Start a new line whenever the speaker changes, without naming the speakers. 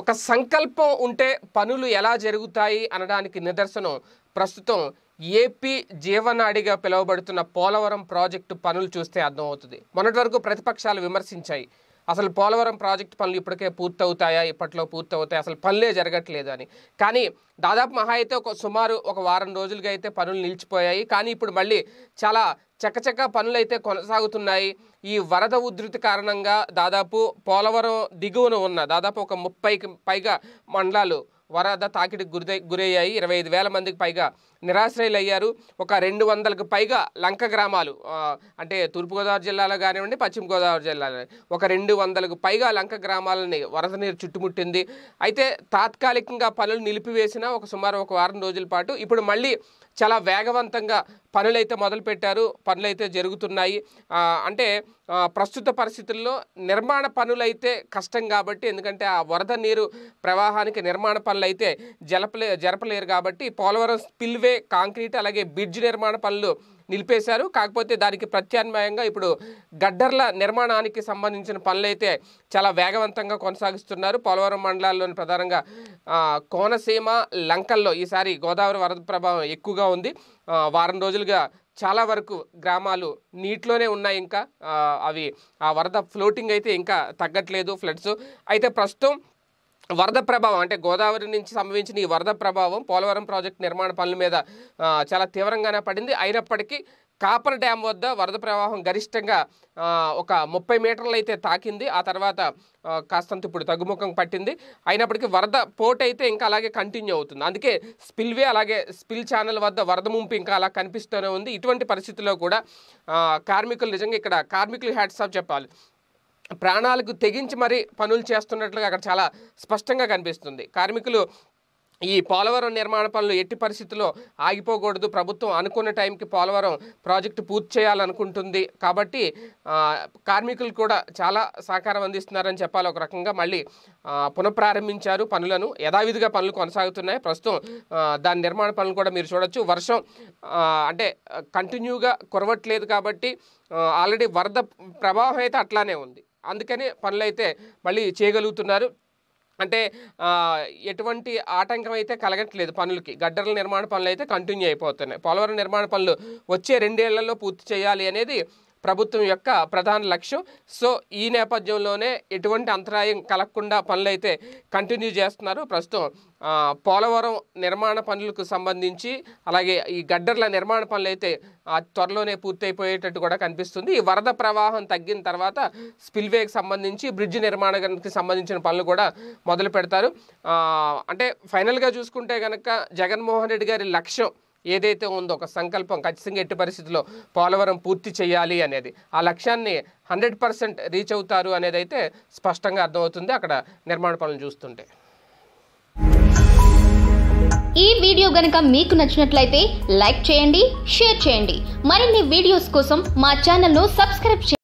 ఒక సంకల్పం ఉంటే పనులు ఎలా జరుగుతాయి అనడానికి నిదర్శనం ప్రస్తుతం ఏపీ జీవనాడిగా పిలువబడుతున్న పోలవరం ప్రాజెక్టు పనులు చూస్తే అర్థమవుతుంది మొన్నటి వరకు ప్రతిపక్షాలు విమర్శించాయి అసలు పోలవరం ప్రాజెక్టు పనులు ఇప్పటికే పూర్తవుతాయా ఇప్పట్లో పూర్తవుతాయి అసలు పనులే జరగట్లేదు అని కానీ దాదాపు మహా అయితే ఒక సుమారు ఒక వారం రోజులుగా అయితే పనులు నిలిచిపోయాయి కానీ ఇప్పుడు మళ్ళీ చాలా చకచక పనులు అయితే కొనసాగుతున్నాయి ఈ వరద ఉధృతి కారణంగా దాదాపు పోలవరం దిగువన ఉన్న దాదాపు ఒక ముప్పైకి పైగా మండలాలు వరద తాకిడికి గురి గురయ్యాయి ఇరవై ఐదు వేల మందికి పైగా అయ్యారు ఒక రెండు వందలకు పైగా లంక గ్రామాలు అంటే తూర్పుగోదావరి జిల్లాలో కానివ్వండి పశ్చిమ గోదావరి జిల్లాలో ఒక రెండు వందలకు పైగా లంక గ్రామాలని వరద నీరు చుట్టుముట్టింది అయితే తాత్కాలికంగా పనులు నిలిపివేసిన ఒక సుమారు ఒక వారం రోజుల పాటు ఇప్పుడు మళ్ళీ చాలా వేగవంతంగా పనులైతే మొదలుపెట్టారు పనులైతే జరుగుతున్నాయి అంటే ప్రస్తుత పరిస్థితుల్లో నిర్మాణ పనులైతే కష్టం కాబట్టి ఎందుకంటే ఆ వరద నీరు ప్రవాహానికి నిర్మాణ పనులైతే జలపలే జరపలేరు కాబట్టి పోలవరం స్పిల్వే కాంక్రీట్ అలాగే బ్రిడ్జ్ నిర్మాణ పనులు నిలిపేశారు కాకపోతే దానికి ప్రత్యామ్నాయంగా ఇప్పుడు గడ్డర్ల నిర్మాణానికి సంబంధించిన పనులైతే చాలా వేగవంతంగా కొనసాగిస్తున్నారు పోలవరం మండలాల్లోని ప్రధానంగా కోనసీమ లంకల్లో ఈసారి గోదావరి వరద ప్రభావం ఎక్కువగా ఉంది వారం రోజులుగా చాలా వరకు గ్రామాలు నీటిలోనే ఉన్నాయి ఇంకా అవి ఆ వరద ఫ్లోటింగ్ అయితే ఇంకా తగ్గట్లేదు ఫ్లడ్స్ అయితే ప్రస్తుతం వరద ప్రభావం అంటే గోదావరి నుంచి సంభవించిన ఈ వరద ప్రభావం పోలవరం ప్రాజెక్టు నిర్మాణ పనుల మీద చాలా తీవ్రంగానే పడింది అయినప్పటికీ కాపర్ డ్యామ్ వద్ద వరద ప్రవాహం గరిష్టంగా ఒక ముప్పై మీటర్లు అయితే తాకింది ఆ తర్వాత కాస్తంత ఇప్పుడు తగ్గుముఖం పట్టింది అయినప్పటికీ వరద పోట్ అయితే ఇంకా అలాగే కంటిన్యూ అవుతుంది అందుకే స్పిల్వే అలాగే స్పిల్ ఛానల్ వద్ద వరద ముంపు ఇంకా అలా కనిపిస్తూనే ఉంది ఇటువంటి పరిస్థితుల్లో కూడా కార్మికులు నిజంగా ఇక్కడ కార్మికులు ఆఫ్ చెప్పాలి ప్రాణాలకు తెగించి మరీ పనులు చేస్తున్నట్లుగా అక్కడ చాలా స్పష్టంగా కనిపిస్తుంది కార్మికులు ఈ పోలవరం నిర్మాణ పనులు ఎట్టి పరిస్థితుల్లో ఆగిపోకూడదు ప్రభుత్వం అనుకున్న టైంకి పోలవరం ప్రాజెక్టు పూర్తి చేయాలనుకుంటుంది కాబట్టి కార్మికులు కూడా చాలా సహకారం అందిస్తున్నారని చెప్పాలి ఒక రకంగా మళ్ళీ పునఃప్రారంభించారు పనులను యథావిధిగా పనులు కొనసాగుతున్నాయి ప్రస్తుతం దాని నిర్మాణ పనులు కూడా మీరు చూడొచ్చు వర్షం అంటే కంటిన్యూగా కురవట్లేదు కాబట్టి ఆల్రెడీ వరద ప్రభావం అయితే అట్లానే ఉంది అందుకని పనులైతే మళ్ళీ చేయగలుగుతున్నారు అంటే ఎటువంటి ఆటంకం అయితే కలగట్లేదు పనులకి గడ్డల నిర్మాణ పనులు అయితే కంటిన్యూ అయిపోతున్నాయి పోలవరం నిర్మాణ పనులు వచ్చే రెండేళ్లలో పూర్తి చేయాలి అనేది ప్రభుత్వం యొక్క ప్రధాన లక్ష్యం సో ఈ నేపథ్యంలోనే ఎటువంటి అంతరాయం కలగకుండా పనులైతే కంటిన్యూ చేస్తున్నారు ప్రస్తుతం పోలవరం నిర్మాణ పనులకు సంబంధించి అలాగే ఈ గడ్డర్ల నిర్మాణ పనులు అయితే త్వరలోనే పూర్తయిపోయేటట్టు కూడా కనిపిస్తుంది ఈ వరద ప్రవాహం తగ్గిన తర్వాత స్పిల్వేకి సంబంధించి బ్రిడ్జ్ నిర్మాణానికి సంబంధించిన పనులు కూడా మొదలు పెడతారు అంటే ఫైనల్గా చూసుకుంటే కనుక జగన్మోహన్ రెడ్డి గారి లక్ష్యం ఏదైతే ఉందో ఒక సంకల్పం ఖచ్చితంగా ఎట్టి పరిస్థితుల్లో పోలవరం పూర్తి చేయాలి అనేది ఆ లక్ష్యాన్ని హండ్రెడ్ పర్సెంట్ రీచ్ అవుతారు అనేది అయితే స్పష్టంగా అర్థమవుతుంది అక్కడ నిర్మాణ పనులు చూస్తుంటే ఈ వీడియో గనక మీకు నచ్చినట్లయితే లైక్ చేయండి షేర్ చేయండి మరిన్ని వీడియోస్ కోసం మా ఛానల్ను సబ్స్క్రైబ్ చేయండి